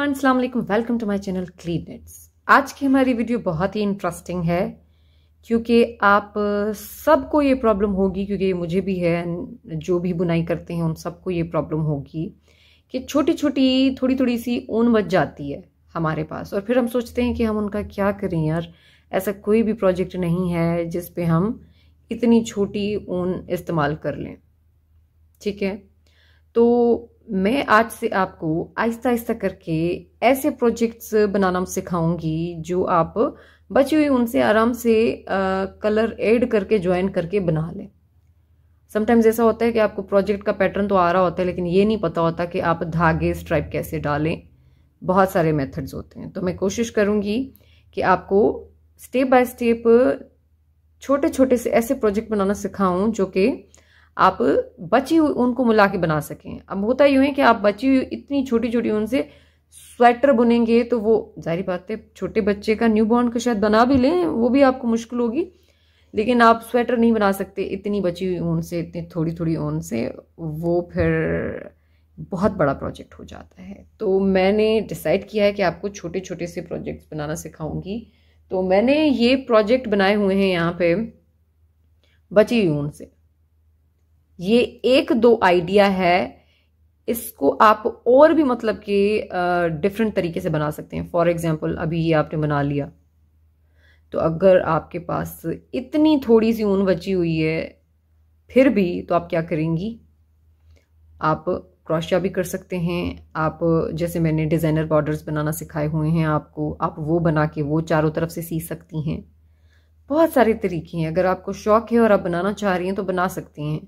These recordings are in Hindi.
एवरीवन अस्सलाम वालेकुम welcome to my channel Clean Knits आज की हमारी वीडियो बहुत ही इंटरेस्टिंग है क्योंकि आप सबको ये प्रॉब्लम होगी क्योंकि मुझे भी है जो भी बुनाई करते हैं उन सबको ये प्रॉब्लम होगी कि छोटी छोटी थोड़ी थोड़ी सी ऊन बच जाती है हमारे पास और फिर हम सोचते हैं कि हम उनका क्या करें यार ऐसा कोई भी प्रोजेक्ट नहीं है जिस हम इतनी छोटी ऊन इस्तेमाल कर लें ठीक है तो मैं आज से आपको आहिस्ता आहिस्ता करके ऐसे प्रोजेक्ट्स बनाना सिखाऊंगी जो आप बची हुई उनसे आराम से कलर ऐड करके ज्वाइन करके बना लें समटाइम्स ऐसा होता है कि आपको प्रोजेक्ट का पैटर्न तो आ रहा होता है लेकिन ये नहीं पता होता कि आप धागे स्ट्राइप कैसे डालें बहुत सारे मेथड्स होते हैं तो मैं कोशिश करूँगी कि आपको स्टेप बाय स्टेप छोटे छोटे से ऐसे प्रोजेक्ट बनाना सिखाऊं जो कि आप बची हुई ऊन को मिला के बना सकें अब होता यूँ है कि आप बची हुई इतनी छोटी छोटी ऊन से स्वेटर बुनेंगे तो वो जारी बात है छोटे बच्चे का न्यू बॉर्न का शायद बना भी लें वो भी आपको मुश्किल होगी लेकिन आप स्वेटर नहीं बना सकते इतनी बची हुई ऊन से इतनी थोड़ी थोड़ी ऊन से वो फिर बहुत बड़ा प्रोजेक्ट हो जाता है तो मैंने डिसाइड किया है कि आपको छोटे छोटे से प्रोजेक्ट्स बनाना सिखाऊंगी तो मैंने ये प्रोजेक्ट बनाए हुए हैं यहाँ पे बची हुई ऊन से ये एक दो आइडिया है इसको आप और भी मतलब कि डिफरेंट तरीके से बना सकते हैं फॉर एग्जाम्पल अभी ये आपने बना लिया तो अगर आपके पास इतनी थोड़ी सी ऊन बची हुई है फिर भी तो आप क्या करेंगी आप क्रोशिया भी कर सकते हैं आप जैसे मैंने डिज़ाइनर बॉर्डर्स बनाना सिखाए हुए हैं आपको आप वो बना के वो चारों तरफ से सी सकती हैं बहुत सारे तरीके हैं अगर आपको शौक है और आप बनाना चाह रही हैं तो बना सकती हैं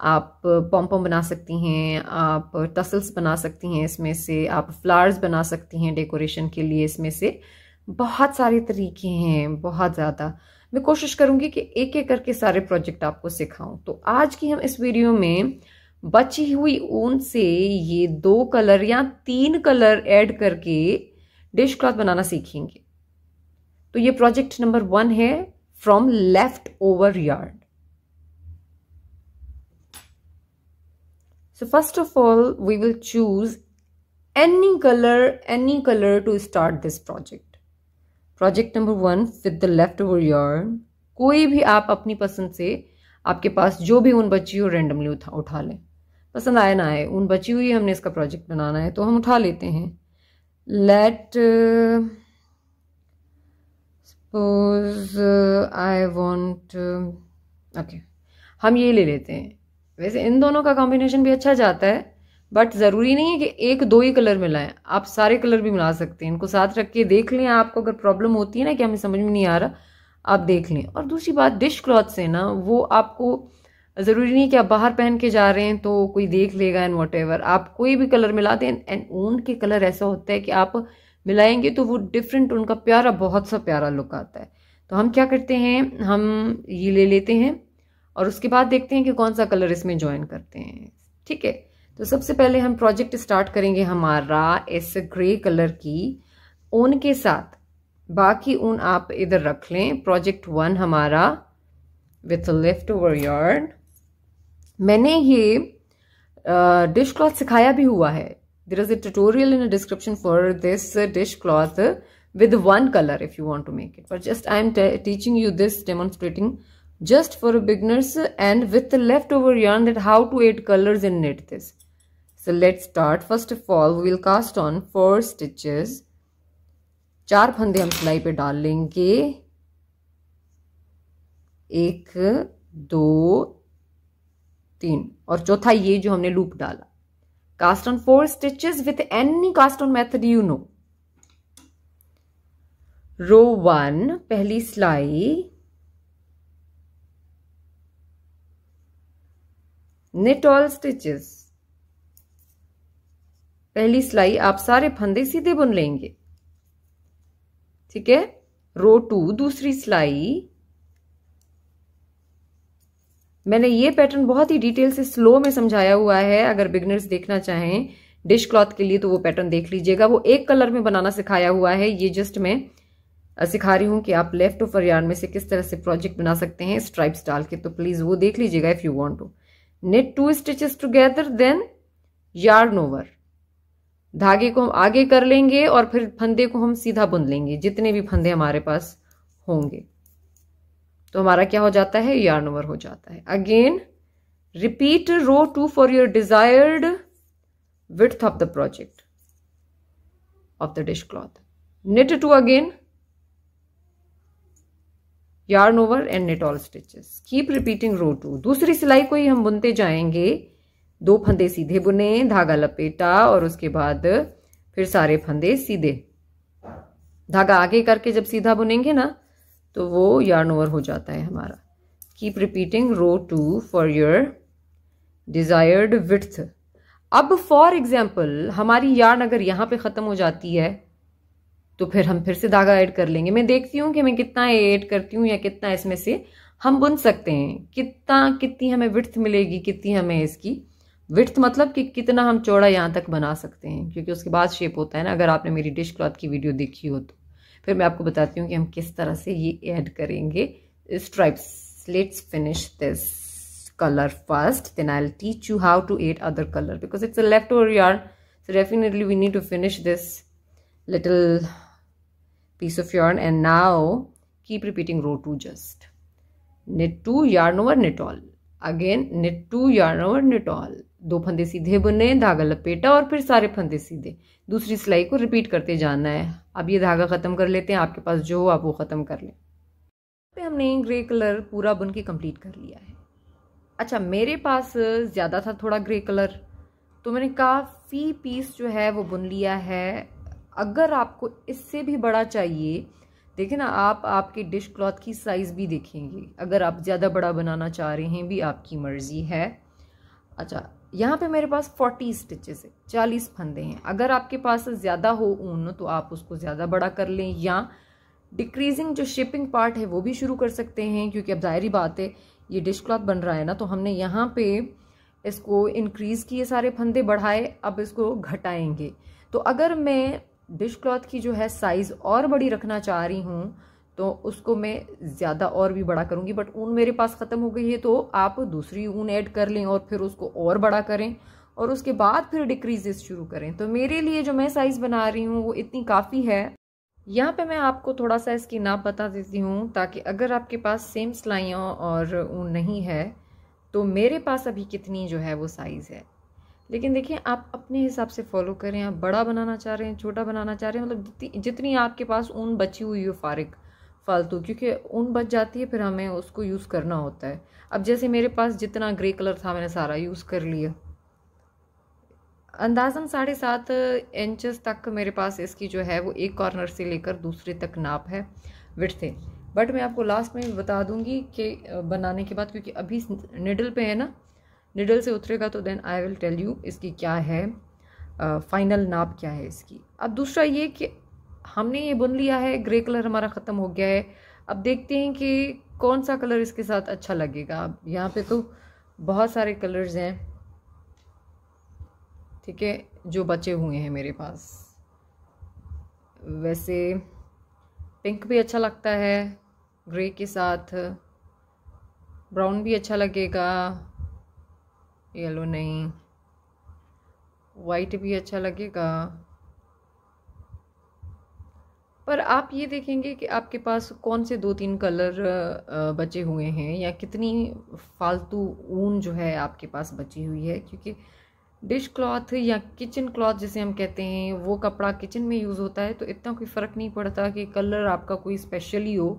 आप पॉम्पम बना सकती हैं आप टसल्स बना सकती हैं इसमें से आप फ्लावर्स बना सकती हैं डेकोरेशन के लिए इसमें से बहुत सारे तरीके हैं बहुत ज़्यादा मैं कोशिश करूँगी कि एक एक करके सारे प्रोजेक्ट आपको सिखाऊं तो आज की हम इस वीडियो में बची हुई ऊन से ये दो कलर या तीन कलर ऐड करके डिश क्लॉथ बनाना सीखेंगे तो ये प्रोजेक्ट नंबर वन है from left over yard So first of all, we will choose any color, any color to start this project. Project number 1 with the leftover yarn. कोई भी आप अपनी पसंद से आपके पास जो भी ऊन बची हो रेंडमली उठा उठा लें पसंद आए ना आए ऊन बची हुई हमने इसका प्रोजेक्ट बनाना है तो हम उठा लेते हैं let suppose I want okay हम ये ले लेते हैं वैसे इन दोनों का कॉम्बिनेशन भी अच्छा जाता है बट ज़रूरी नहीं है कि एक दो ही कलर मिलाएं आप सारे कलर भी मिला सकते हैं इनको साथ रख के देख लें आपको अगर प्रॉब्लम होती है ना कि हमें समझ में नहीं आ रहा आप देख लें और दूसरी बात डिश क्लॉथ से ना वो आपको ज़रूरी नहीं कि आप बाहर पहन के जा रहे हैं तो कोई देख लेगा एंड वॉट आप कोई भी कलर मिला दें एंड ऊन के कलर ऐसा होता है कि आप मिलाएंगे तो वो डिफरेंट उनका प्यारा बहुत सा प्यारा लुक आता है तो हम क्या करते हैं हम ये ले लेते हैं और उसके बाद देखते हैं कि कौन सा कलर इसमें ज्वाइन करते हैं ठीक है तो सबसे पहले हम प्रोजेक्ट स्टार्ट करेंगे हमारा इस ग्रे कलर की ऊन के साथ बाकी ऊन आप इधर रख लें प्रोजेक्ट वन हमारा विथ लेफ्ट ओवर यार्ड मैंने ये डिश क्लॉथ सिखाया भी हुआ है there is a tutorial in description for this dish cloth with one colour if you want to make it but just I am teaching you this demonstrating just for beginners and with the leftover yarn that how to add colors and knit this. So let's start. First of all, we will cast on four stitches. चार फंदे हम सिलाई पे डाल लेंगे एक दो तीन और चौथा ये जो हमने लूप डाला cast on four stitches with any cast on method you know row one पहली सिलाई निट ऑल स्टिचेस पहली सिलाई आप सारे फंदे सीधे बुन लेंगे ठीक है रो टू दूसरी सिलाई मैंने ये पैटर्न बहुत ही डिटेल से स्लो में समझाया हुआ है अगर बिगनर्स देखना चाहें डिश क्लॉथ के लिए तो वो पैटर्न देख लीजिएगा वो एक कलर में बनाना सिखाया हुआ है ये जस्ट मैं सिखा रही हूं कि आप लेफ्ट और यार्न में से किस तरह से प्रोजेक्ट बना सकते हैं स्ट्राइप्स डाल के तो प्लीज़ वो देख लीजिएगा if you want to knit two stitches together then yarn over धागे को हम आगे कर लेंगे और फिर फंदे को हम सीधा बुन लेंगे जितने भी फंदे हमारे पास होंगे तो हमारा क्या हो जाता है यार्न ओवर हो जाता है again repeat row two for your desired with of the project of the dish cloth knit two again yarn over and knit all stitches keep repeating row two दूसरी सिलाई को ही हम बुनते जाएंगे दो फंदे सीधे बुने धागा लपेटा और उसके बाद फिर सारे फंदे सीधे धागा आगे करके जब सीधा बुनेंगे ना तो वो यार्न ओवर हो जाता है हमारा keep repeating row two for your desired with अब फॉर एग्जाम्पल हमारी यार्न अगर यहाँ पे ख़त्म हो जाती है तो फिर हम फिर से धागा ऐड कर लेंगे मैं देखती हूँ कि मैं कितना ऐड करती हूँ या कितना इसमें से हम बुन सकते हैं कितना कितनी हमें विर्थ मिलेगी कितनी हमें इसकी विर्थ मतलब कि कितना हम चौड़ा यहाँ तक बना सकते हैं क्योंकि उसके बाद शेप होता है ना अगर आपने मेरी डिश क्लॉथ की वीडियो देखी हो तो फिर मैं आपको बताती हूँ कि हम किस तरह से ये ऐड करेंगे stripes let's finish this first then I teach you how to add other colour because it's a left over yarn so definitely we need to finish this little piece of yarn and now keep repeating row 2 just knit 2 yarn over knit all again knit 2 yarn over knit all दो फंदे सीधे बुने धागा लपेटा और फिर सारे फंदे सीधे दूसरी सिलाई को रिपीट करते जाना है अब ये धागा ख़त्म कर लेते हैं आपके पास जो हो आप वो ख़त्म कर लें पे हमने ग्रे कलर पूरा बुन के कंप्लीट कर लिया है अच्छा मेरे पास ज़्यादा था थोड़ा ग्रे कलर तो मैंने काफ़ी पीस जो है वो बुन लिया है अगर आपको इससे भी बड़ा चाहिए देखें ना आप आपके डिश क्लॉथ की साइज़ भी देखेंगे अगर आप ज़्यादा बड़ा बनाना चाह रहे हैं भी आपकी मर्ज़ी है अच्छा यहाँ पे मेरे पास 40 स्टिचेस है 40 फंदे हैं अगर आपके पास ज़्यादा हो ऊन तो आप उसको ज़्यादा बड़ा कर लें या डिक्रीजिंग जो शिपिंग पार्ट है वो भी शुरू कर सकते हैं क्योंकि अब ज़ाहरी बात है ये डिश क्लॉथ बन रहा है ना तो हमने यहाँ पे इसको इनक्रीज़ किए सारे फंदे बढ़ाए अब इसको घटाएंगे तो अगर मैं डिश क्लॉथ की जो है साइज़ और बड़ी रखना चाह रही हूँ तो उसको मैं ज़्यादा और भी बड़ा करूँगी बट ऊन मेरे पास ख़त्म हो गई है तो आप दूसरी ऊन ऐड कर लें और फिर उसको और बड़ा करें और उसके बाद फिर डिक्रीजेस शुरू करें तो मेरे लिए जो मैं साइज़ बना रही हूँ वो इतनी काफ़ी है यहाँ पे मैं आपको थोड़ा सा इसकी नाप बता देती हूँ ताकि अगर आपके पास सेम सिलाइयाँ और ऊन नहीं है तो मेरे पास अभी कितनी जो है वो साइज़ है लेकिन देखिए आप अपने हिसाब से फॉलो करें आप बड़ा बनाना चाह रहे हैं छोटा बनाना चाह रहे हैं मतलब जितनी जितनी आपके पास ऊन बची हुई हो फारिक फालतू क्योंकि ऊन बच जाती है फिर हमें उसको यूज़ करना होता है अब जैसे मेरे पास जितना ग्रे कलर था मैंने सारा यूज़ कर लिया अंदाज़न साढ़े सात इंचज़ तक मेरे पास इसकी जो है वो एक कॉर्नर से लेकर दूसरे तक नाप है विट थे बट मैं आपको लास्ट में बता दूंगी कि बनाने के बाद क्योंकि अभी निडल पे है ना निडल से उतरेगा तो then I will tell you इसकी क्या है फाइनल नाप क्या है इसकी अब दूसरा ये कि हमने ये बुन लिया है ग्रे कलर हमारा ख़त्म हो गया है अब देखते हैं कि कौन सा कलर इसके साथ अच्छा लगेगा अब यहाँ पे तो बहुत सारे कलर्स हैं ठीक है जो बचे हुए हैं मेरे पास वैसे पिंक भी अच्छा लगता है ग्रे के साथ ब्राउन भी अच्छा लगेगा येलो नहीं वाइट भी अच्छा लगेगा पर आप ये देखेंगे कि आपके पास कौन से दो तीन कलर बचे हुए हैं या कितनी फालतू ऊन जो है आपके पास बची हुई है क्योंकि डिश क्लॉथ या किचन क्लॉथ जिसे हम कहते हैं वो कपड़ा किचन में यूज़ होता है तो इतना कोई फ़र्क नहीं पड़ता कि कलर आपका कोई स्पेशली हो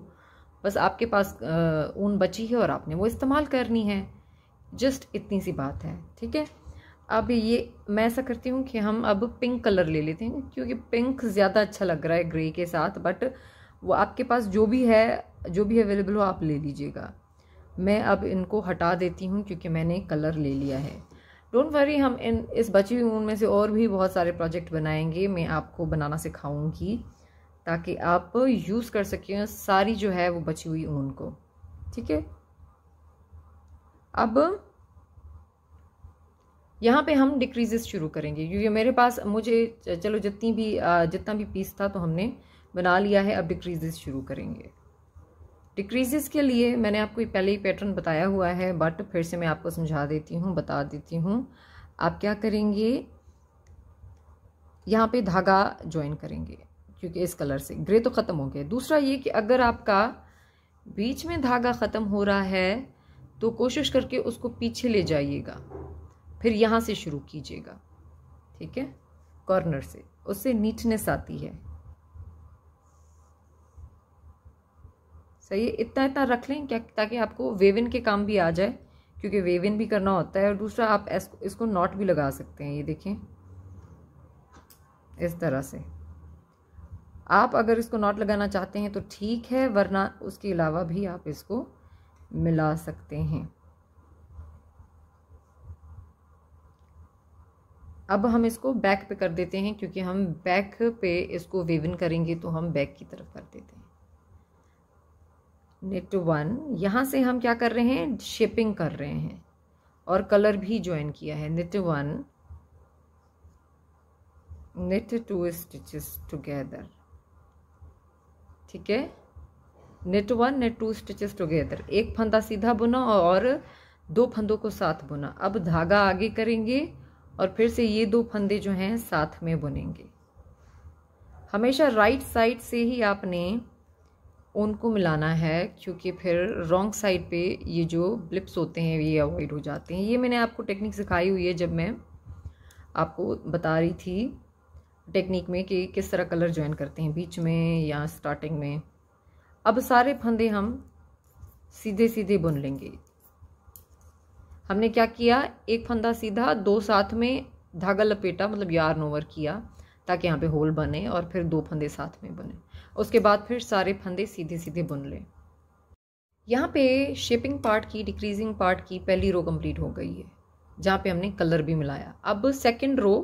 बस आपके पास ऊन बची है और आपने वो इस्तेमाल करनी है जस्ट इतनी सी बात है ठीक है अब ये मैं ऐसा करती हूँ कि हम अब पिंक कलर ले लेते हैं क्योंकि पिंक ज़्यादा अच्छा लग रहा है ग्रे के साथ बट वो आपके पास जो भी है जो भी अवेलेबल हो आप ले लीजिएगा मैं अब इनको हटा देती हूँ क्योंकि मैंने कलर ले लिया है डोंट वरी हम इन इस बची हुई उनमें से और भी बहुत सारे प्रोजेक्ट बनाएंगे मैं आपको बनाना सिखाऊंगी ताकि आप यूज़ कर सकें सारी जो है वो बची हुई ऊन को ठीक है अब यहाँ पे हम डिक्रीजेस शुरू करेंगे क्योंकि मेरे पास मुझे चलो जितनी भी जितना भी पीस था तो हमने बना लिया है अब डिक्रीजेस शुरू करेंगे डिक्रीजेस के लिए मैंने आपको पहले ही पैटर्न बताया हुआ है बट फिर से मैं आपको समझा देती हूँ बता देती हूँ आप क्या करेंगे यहाँ पे धागा ज्वाइन करेंगे क्योंकि इस कलर से ग्रे तो ख़त्म हो गया दूसरा ये कि अगर आपका बीच में धागा ख़त्म हो रहा है तो कोशिश करके उसको पीछे ले जाइएगा फिर यहाँ से शुरू कीजिएगा ठीक है कॉर्नर से उससे नीटनेस आती है सही है इतना इतना रख लें क्या ताकि आपको वेविन के काम भी आ जाए क्योंकि वेविन भी करना होता है और दूसरा आप इसको नॉट भी लगा सकते हैं ये देखें इस तरह से आप अगर इसको नॉट लगाना चाहते हैं तो ठीक है वरना उसके अलावा भी आप इसको मिला सकते हैं अब हम इसको बैक पे कर देते हैं क्योंकि हम बैक पे इसको वेविन करेंगे तो हम बैक की तरफ कर देते हैं नेट वन यहाँ से हम क्या कर रहे हैं शेपिंग कर रहे हैं और कलर भी ज्वाइन किया है knit one knit two stitches together ठीक है knit one knit two stitches together एक फंदा सीधा बुना और दो फंदों को साथ बुना अब धागा आगे करेंगे और फिर से ये दो फंदे जो हैं साथ में बुनेंगे हमेशा राइट साइड से ही आपने उनको मिलाना है क्योंकि फिर रॉन्ग साइड पे ये जो ब्लिप्स होते हैं ये अवॉइड हो जाते हैं ये मैंने आपको टेक्निक सिखाई हुई है जब मैं आपको बता रही थी टेक्निक में कि किस तरह कलर ज्वाइन करते हैं बीच में या स्टार्टिंग में अब सारे फंदे हम सीधे सीधे बुन लेंगे हमने क्या किया एक फंदा सीधा दो साथ में धागा लपेटा मतलब यार्न ओवर किया ताकि यहाँ पे होल बने और फिर दो फंदे साथ में बने उसके बाद फिर सारे फंदे सीधे सीधे बुन लें यहाँ पे शेपिंग पार्ट की डिक्रीजिंग पार्ट की पहली रो कंप्लीट हो गई है जहाँ पे हमने कलर भी मिलाया अब second row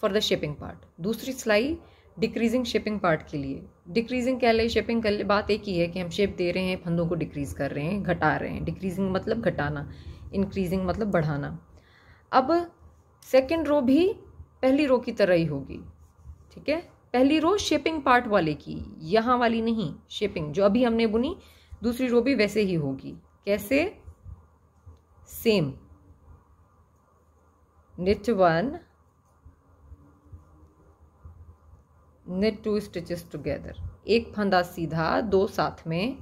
for the shaping part दूसरी सिलाई डिक्रीजिंग शिपिंग पार्ट के लिए डिक्रीजिंग कह लें शिपिंग कर ले बात एक ही है कि हम शेप दे रहे हैं फंदों को डिक्रीज़ कर रहे हैं घटा रहे हैं डिक्रीजिंग मतलब घटाना इंक्रीजिंग मतलब बढ़ाना अब सेकेंड रो भी पहली रो की तरह ही होगी ठीक है पहली रो शेपिंग पार्ट वाले की यहाँ वाली नहीं शेपिंग जो अभी हमने बुनी दूसरी रो भी वैसे ही होगी कैसे same knit one knit two stitches together एक फंदा सीधा दो साथ में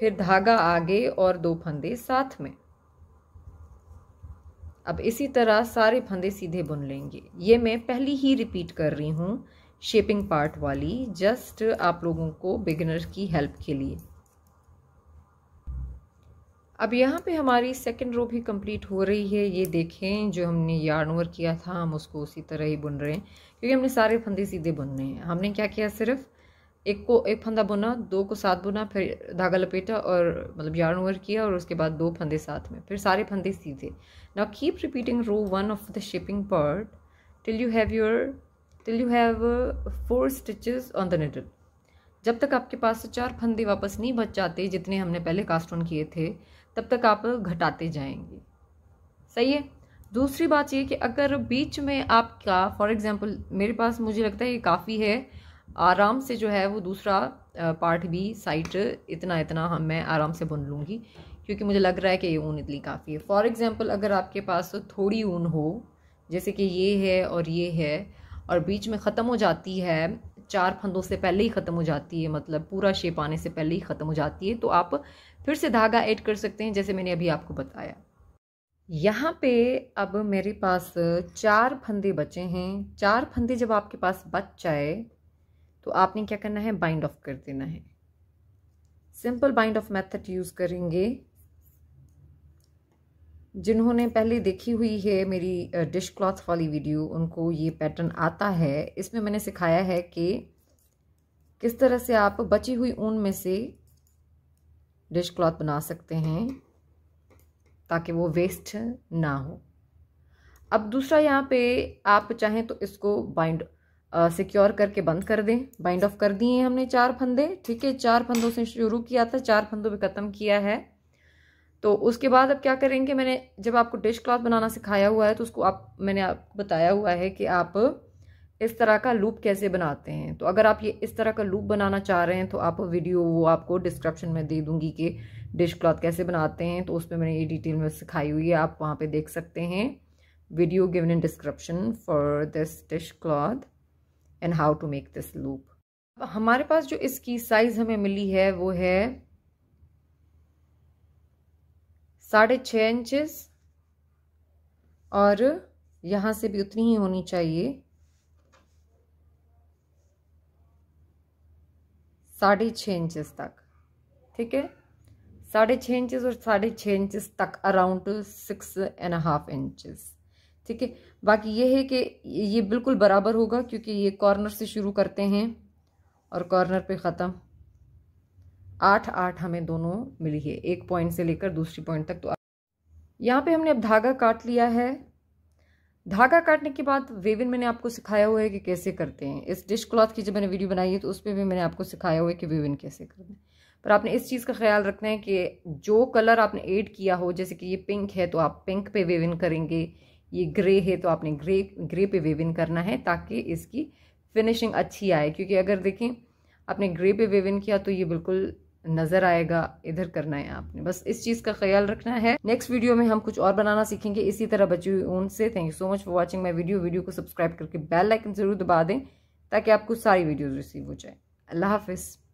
फिर धागा आगे और दो फंदे साथ में अब इसी तरह सारे फंदे सीधे बुन लेंगे ये मैं पहली ही रिपीट कर रही हूँ शेपिंग पार्ट वाली जस्ट आप लोगों को बिगिनर की हेल्प के लिए अब यहाँ पे हमारी सेकंड रो भी कंप्लीट हो रही है ये देखें जो हमने यार्न ओवर किया था हम उसको उसी तरह ही बुन रहे हैं क्योंकि हमने सारे फंदे सीधे बुनने हैं हमने क्या किया सिर्फ एक को एक फंदा बुना दो को साथ बुना फिर धागा लपेटा और मतलब यार्न ओवर किया और उसके बाद दो फंदे साथ में फिर सारे फंदे सीधे now keep repeating row one of the shaping part till you have your till you have four stitches on the needle जब तक आपके पास चार फंदे वापस नहीं बच जाते जितने हमने पहले कास्ट ऑन किए थे तब तक आप घटाते जाएंगे सही है दूसरी बात ये कि अगर बीच में आपका फॉर एग्ज़ाम्पल मेरे पास मुझे लगता है ये काफ़ी है आराम से जो है वो दूसरा पार्ट भी साइट इतना इतना हम मैं आराम से बुन लूँगी क्योंकि मुझे लग रहा है कि ये ऊन इतनी काफ़ी है फॉर एग्ज़ाम्पल अगर आपके पास थोड़ी ऊन हो जैसे कि ये है और ये है और बीच में ख़त्म हो जाती है चार फंदों से पहले ही ख़त्म हो जाती है मतलब पूरा शेप आने से पहले ही ख़त्म हो जाती है तो आप फिर से धागा ऐड कर सकते हैं जैसे मैंने अभी आपको बताया यहाँ पे अब मेरे पास चार फंदे बचे हैं चार फंदे जब आपके पास बच जाए तो आपने क्या करना है बाइंड ऑफ कर देना है simple bind off method use करेंगे जिन्होंने पहले देखी हुई है मेरी डिश क्लॉथ वाली वीडियो उनको ये पैटर्न आता है इसमें मैंने सिखाया है कि किस तरह से आप बची हुई ऊन में से डिश क्लॉथ बना सकते हैं ताकि वो वेस्ट ना हो अब दूसरा यहाँ पे आप चाहें तो इसको बाइंड सिक्योर करके बंद कर दें बाइंड ऑफ कर दिए हमने चार फंदे ठीक है चार फंदों से शुरू किया था चार फंदों पे ख़त्म किया है तो उसके बाद अब क्या करेंगे मैंने जब आपको डिश क्लॉथ बनाना सिखाया हुआ है तो उसको आप मैंने आपको बताया हुआ है कि आप इस तरह का लूप कैसे बनाते हैं तो अगर आप ये इस तरह का लूप बनाना चाह रहे हैं तो आप वीडियो वो आपको डिस्क्रिप्शन में दे दूंगी कि डिश क्लॉथ कैसे बनाते हैं तो उसमें मैंने ये डिटेल में सिखाई हुई है आप वहाँ पे देख सकते हैं video given in description for this dish cloth and how to make this loop हमारे पास जो इसकी साइज़ हमें मिली है वो है साढ़े छः इंचज़ और यहाँ से भी उतनी ही होनी चाहिए साढ़े छः इंचज़ तक ठीक है साढ़े छः इंचज़ और साढ़े छः इंचज़ तक around six and half inches ठीक है बाकी ये है कि ये बिल्कुल बराबर होगा क्योंकि ये कॉर्नर से शुरू करते हैं और कॉर्नर पे ख़त्म आठ आठ हमें दोनों मिली है एक पॉइंट से लेकर दूसरी पॉइंट तक तो यहाँ पे हमने अब धागा काट लिया है धागा काटने के बाद वेविन मैंने आपको सिखाया हुआ है कि कैसे करते हैं इस डिश क्लॉथ की जब मैंने वीडियो बनाई है तो उस पर भी मैंने आपको सिखाया हुआ है कि वेविन कैसे करते हैं पर आपने इस चीज़ का ख्याल रखना है कि जो कलर आपने ऐड किया हो जैसे कि ये पिंक है तो आप पिंक पे वेविन करेंगे ये ग्रे है तो आपने ग्रे ग्रे पे वेविन करना है ताकि इसकी फिनिशिंग अच्छी आए क्योंकि अगर देखें आपने ग्रे पे वेविन किया तो ये बिल्कुल नज़र आएगा इधर करना है आपने बस इस चीज़ का ख्याल रखना है नेक्स्ट वीडियो में हम कुछ और बनाना सीखेंगे इसी तरह बची हुई ऊन से thank you so much for watching my video video को सब्सक्राइब करके बेल लाइकन ज़रूर दबा दें ताकि आपको सारी वीडियोज़ रिसीव हो जाए अल्लाह हाफिज़